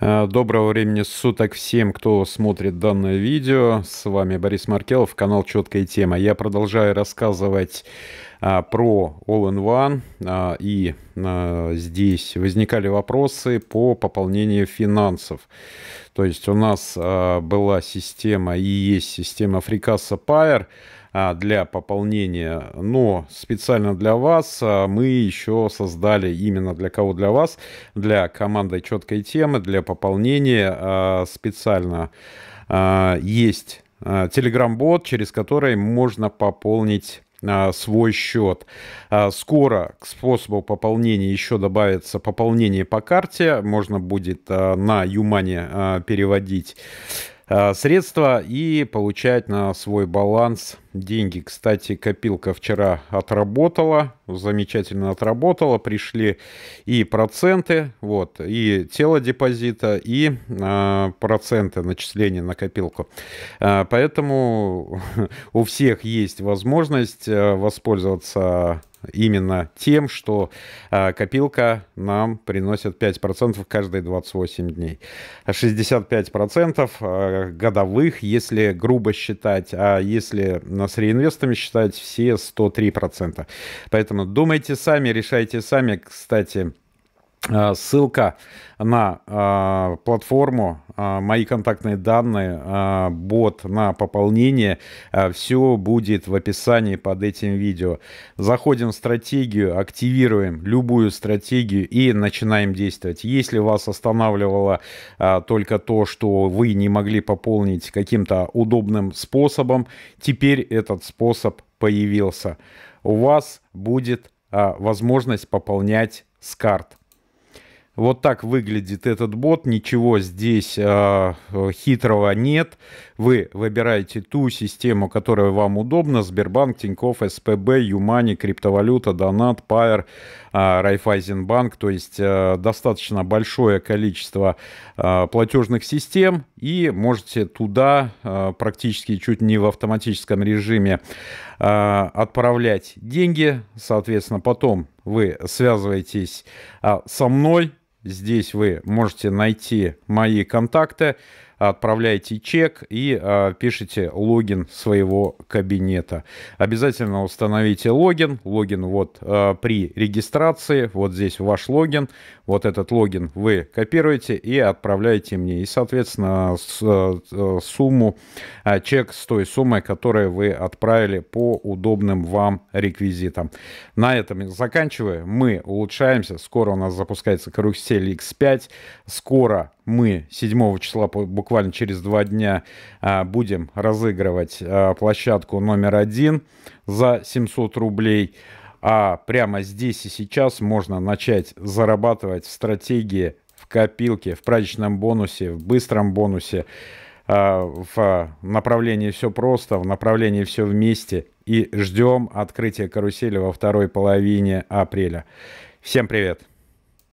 Э, доброго времени суток всем, кто смотрит данное видео. С вами Борис Маркелов, канал «Четкая тема». Я продолжаю рассказывать а, про All-in One, а, и а, здесь возникали вопросы по пополнению финансов. То есть у нас была система и есть система FreeCassa Pair, для пополнения. Но специально для вас мы еще создали именно для кого для вас, для команды четкой темы, для пополнения специально есть телеграм-бот, через который можно пополнить Э, свой счет. Э, скоро к способу пополнения еще добавится пополнение по карте. Можно будет э, на Юмане переводить Э, средства и получать на свой баланс деньги. Кстати, копилка вчера отработала, замечательно отработала, пришли и проценты, вот, и тело депозита, и э, проценты начисления на копилку. Э, поэтому у всех есть возможность э, воспользоваться именно тем, что а, копилка нам приносит 5% каждые 28 дней. 65% а, годовых, если грубо считать, а если с реинвестами считать, все 103%. Поэтому думайте сами, решайте сами. Кстати, а, ссылка на э, платформу, э, мои контактные данные, э, бот на пополнение, э, все будет в описании под этим видео. Заходим в стратегию, активируем любую стратегию и начинаем действовать. Если вас останавливало э, только то, что вы не могли пополнить каким-то удобным способом, теперь этот способ появился. У вас будет э, возможность пополнять с карт. Вот так выглядит этот бот, ничего здесь а, э, хитрого нет. Вы выбираете ту систему, которая вам удобна. Сбербанк, Тинькофф, СПБ, Юмани, криптовалюта, Донат, Пайер, а, Райфайзенбанк. То есть э, достаточно большое количество э, платежных систем. И можете туда э, практически чуть не в автоматическом режиме э, отправлять деньги. Соответственно, потом вы связываетесь а, со мной, Здесь вы можете найти мои контакты отправляете чек и э, пишите логин своего кабинета. Обязательно установите логин. Логин вот э, при регистрации. Вот здесь ваш логин. Вот этот логин вы копируете и отправляете мне. И, соответственно, с, э, сумму, э, чек с той суммой, которую вы отправили по удобным вам реквизитам. На этом заканчиваю. Мы улучшаемся. Скоро у нас запускается карусель X5. Скоро мы 7 числа буквально буквально через два дня а, будем разыгрывать а, площадку номер один за 700 рублей. А прямо здесь и сейчас можно начать зарабатывать в стратегии, в копилке, в праздничном бонусе, в быстром бонусе а, в направлении все просто, в направлении все вместе. И ждем открытия карусели во второй половине апреля. Всем привет!